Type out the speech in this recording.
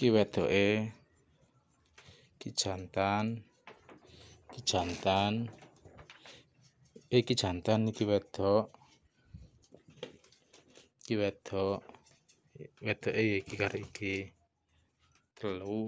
iki wedoke iki jantan iki jantan iki eh, jantan iki wedok iki wedok eh, wedoke iki karo iki telu